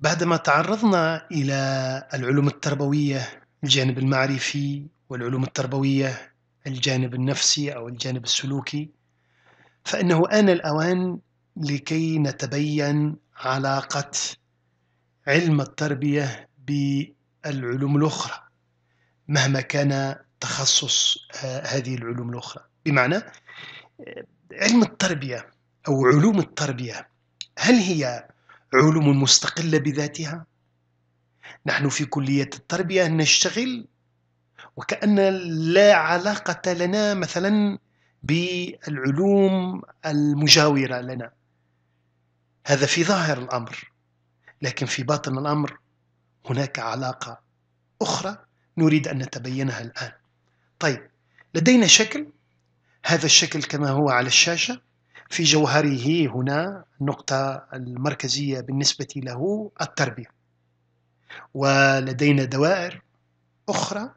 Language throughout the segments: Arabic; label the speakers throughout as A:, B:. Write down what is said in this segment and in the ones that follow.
A: بعدما تعرضنا إلى العلوم التربوية الجانب المعرفي والعلوم التربوية الجانب النفسي أو الجانب السلوكي فإنه آن الأوان لكي نتبين علاقة علم التربية بالعلوم الأخرى مهما كان تخصص آه، هذه العلوم الأخرى بمعنى آه، علم التربية أو علوم التربية هل هي علوم مستقلة بذاتها نحن في كلية التربية نشتغل وكأن لا علاقة لنا مثلا بالعلوم المجاورة لنا هذا في ظاهر الأمر لكن في باطن الأمر هناك علاقة أخرى نريد أن نتبينها الآن طيب لدينا شكل هذا الشكل كما هو على الشاشة في جوهره هنا النقطة المركزية بالنسبة له التربية ولدينا دوائر أخرى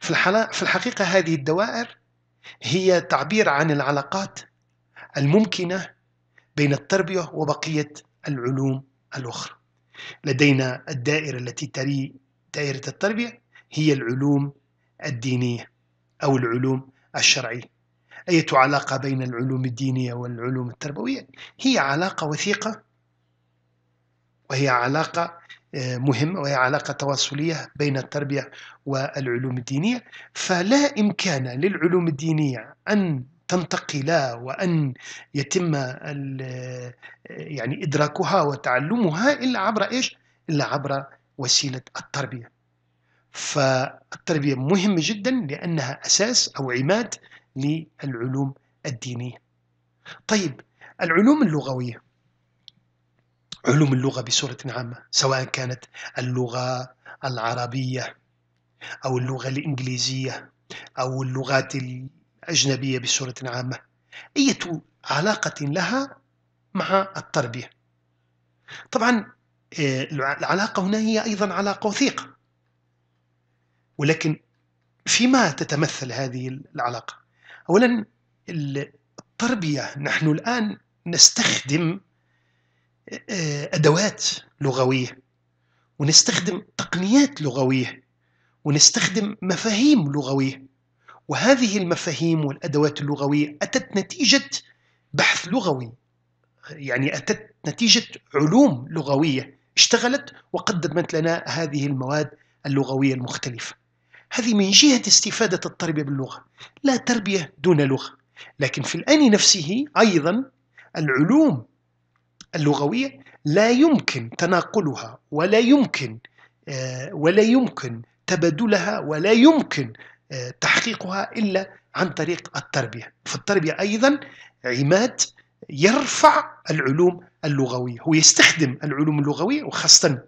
A: في, في الحقيقة هذه الدوائر هي تعبير عن العلاقات الممكنة بين التربية وبقية العلوم الأخرى لدينا الدائرة التي تلي دائرة التربية هي العلوم الدينية أو العلوم الشرعية أي علاقة بين العلوم الدينية والعلوم التربوية هي علاقة وثيقة وهي علاقة آه، مهمة وهي علاقة تواصلية بين التربية والعلوم الدينية فلا إمكان للعلوم الدينية أن تنتقل وأن يتم آه، يعني إدراكها وتعلمها إلا عبر إيش؟ إلا عبر وسيلة التربية فالتربية مهمة جدا لأنها أساس أو عماد للعلوم الدينية طيب العلوم اللغوية علوم اللغة بصورة عامة سواء كانت اللغة العربية أو اللغة الإنجليزية أو اللغات الأجنبية بصورة عامة أي علاقة لها مع التربية طبعا آه، العلاقة هنا هي أيضا علاقة وثيقة ولكن فيما تتمثل هذه العلاقة اولا التربيه نحن الان نستخدم آه، ادوات لغويه ونستخدم تقنيات لغويه ونستخدم مفاهيم لغويه وهذه المفاهيم والادوات اللغويه اتت نتيجه بحث لغوي يعني اتت نتيجه علوم لغويه اشتغلت وقدمت لنا هذه المواد اللغويه المختلفه هذه من جهة استفادة التربية باللغة لا تربية دون لغة لكن في الآن نفسه أيضا العلوم اللغوية لا يمكن تناقلها ولا يمكن آه، ولا يمكن تبادلها ولا يمكن آه، تحقيقها إلا عن طريق التربية فالتربية أيضا عماد يرفع العلوم اللغوية هو يستخدم العلوم اللغوية وخاصة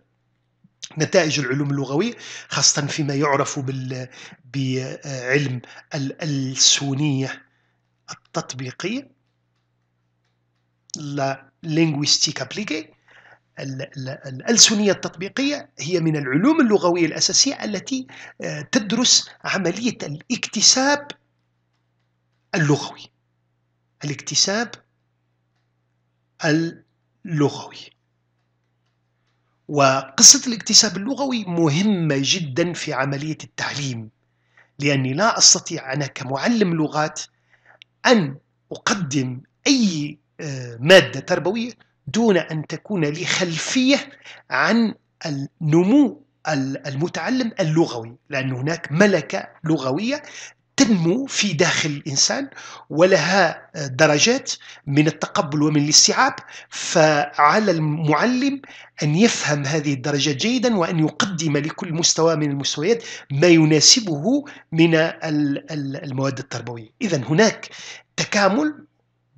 A: نتائج العلوم اللغوية خاصة فيما يعرف بال... بعلم الألسونية التطبيقية لا linguistique appliquée الألسنية التطبيقية هي من العلوم اللغوية الأساسية التي آه، تدرس عملية الاكتساب اللغوي الاكتساب اللغوي وقصة الاكتساب اللغوي مهمة جدا في عملية التعليم لأني لا أستطيع أنا كمعلم لغات أن أقدم أي آه، مادة تربوية دون أن تكون لي خلفية عن النمو المتعلم اللغوي لأن هناك ملكة لغوية تنمو في داخل الإنسان ولها درجات من التقبل ومن الاستيعاب فعلى المعلم أن يفهم هذه الدرجات جيدا وأن يقدم لكل مستوى من المستويات ما يناسبه من المواد التربوية إذا هناك تكامل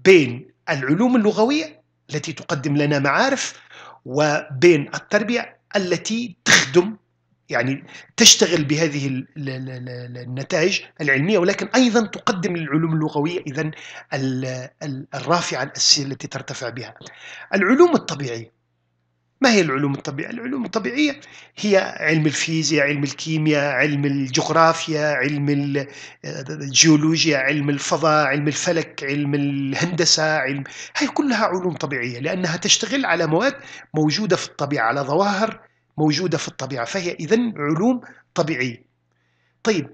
A: بين العلوم اللغوية التي تقدم لنا معارف وبين التربية التي تخدم يعني تشتغل بهذه النتائج العلمية ولكن أيضا تقدم للعلوم اللغوية إذا الرافعة الأساسية التي ترتفع بها العلوم الطبيعية ما هي العلوم الطبيعية؟ العلوم الطبيعية هي علم الفيزياء، علم الكيمياء، علم الجغرافيا، علم الجيولوجيا، علم الفضاء، علم الفلك، علم الهندسة، علم هي كلها علوم طبيعية لأنها تشتغل على مواد موجودة في الطبيعة، على ظواهر موجودة في الطبيعة فهي إذا علوم طبيعية طيب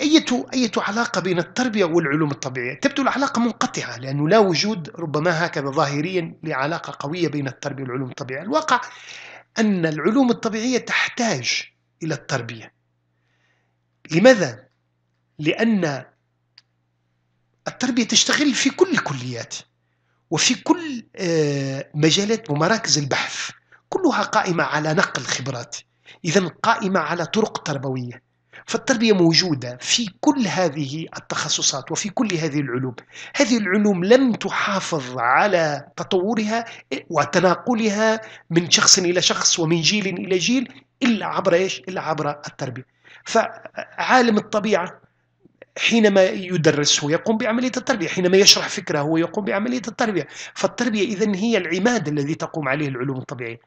A: أية أية علاقة بين التربية والعلوم الطبيعية؟ تبدو العلاقة منقطعة لأنه لا وجود ربما هكذا ظاهريا لعلاقة قوية بين التربية والعلوم الطبيعية، الواقع أن العلوم الطبيعية تحتاج إلى التربية. لماذا؟ لأن التربية تشتغل في كل الكليات وفي كل آه، مجالات ومراكز البحث كلها قائمة على نقل خبرات إذا قائمة على طرق تربوية فالتربية موجودة في كل هذه التخصصات وفي كل هذه العلوم هذه العلوم لم تحافظ على تطورها وتناقلها من شخص إلى شخص ومن جيل إلى جيل إلا عبر إيش؟ إلا عبر التربية فعالم الطبيعة حينما يدرس هو يقوم بعملية التربية حينما يشرح فكرة هو يقوم بعملية التربية فالتربية إذن هي العماد الذي تقوم عليه العلوم الطبيعية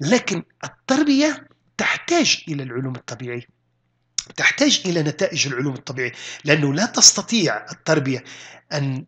A: لكن التربية تحتاج إلى العلوم الطبيعية تحتاج إلى نتائج العلوم الطبيعية لأنه لا تستطيع التربية أن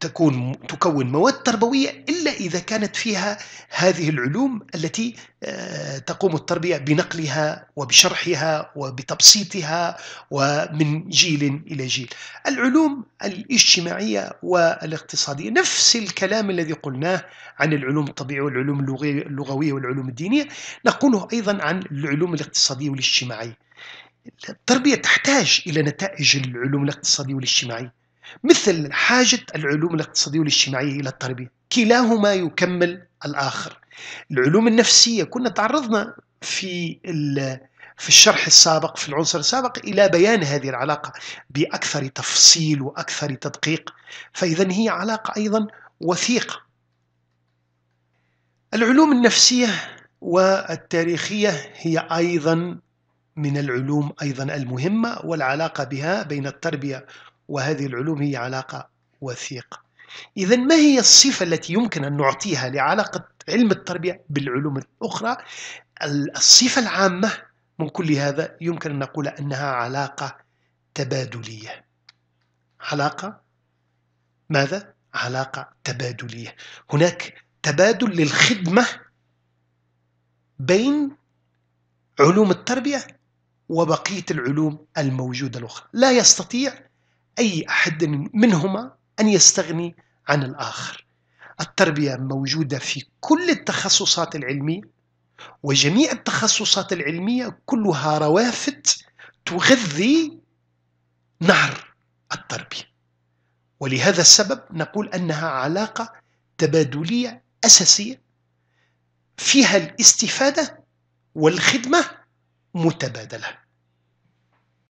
A: تكون تكون مواد تربويه الا اذا كانت فيها هذه العلوم التي آه، تقوم التربيه بنقلها وبشرحها وبتبسيطها ومن جيل الى جيل. العلوم الاجتماعيه والاقتصاديه نفس الكلام الذي قلناه عن العلوم الطبيعيه والعلوم اللغويه والعلوم الدينيه نقوله ايضا عن العلوم الاقتصاديه والاجتماعيه. التربيه تحتاج الى نتائج العلوم الاقتصاديه والاجتماعيه. مثل حاجة العلوم الاقتصادية والاجتماعية إلى التربية كلاهما يكمل الآخر العلوم النفسية كنا تعرضنا في في الشرح السابق في العنصر السابق إلى بيان هذه العلاقة بأكثر تفصيل وأكثر تدقيق فإذا هي علاقة أيضا وثيقة العلوم النفسية والتاريخية هي أيضا من العلوم أيضا المهمة والعلاقة بها بين التربية وهذه العلوم هي علاقة وثيقة إذا ما هي الصفة التي يمكن أن نعطيها لعلاقة علم التربية بالعلوم الأخرى الصفة العامة من كل هذا يمكن أن نقول أنها علاقة تبادلية علاقة ماذا؟ علاقة تبادلية هناك تبادل للخدمة بين علوم التربية وبقية العلوم الموجودة الأخرى لا يستطيع أي أحد منهما أن يستغني عن الآخر التربية موجودة في كل التخصصات العلمية وجميع التخصصات العلمية كلها روافد تغذي نهر التربية ولهذا السبب نقول أنها علاقة تبادلية أساسية فيها الاستفادة والخدمة متبادلة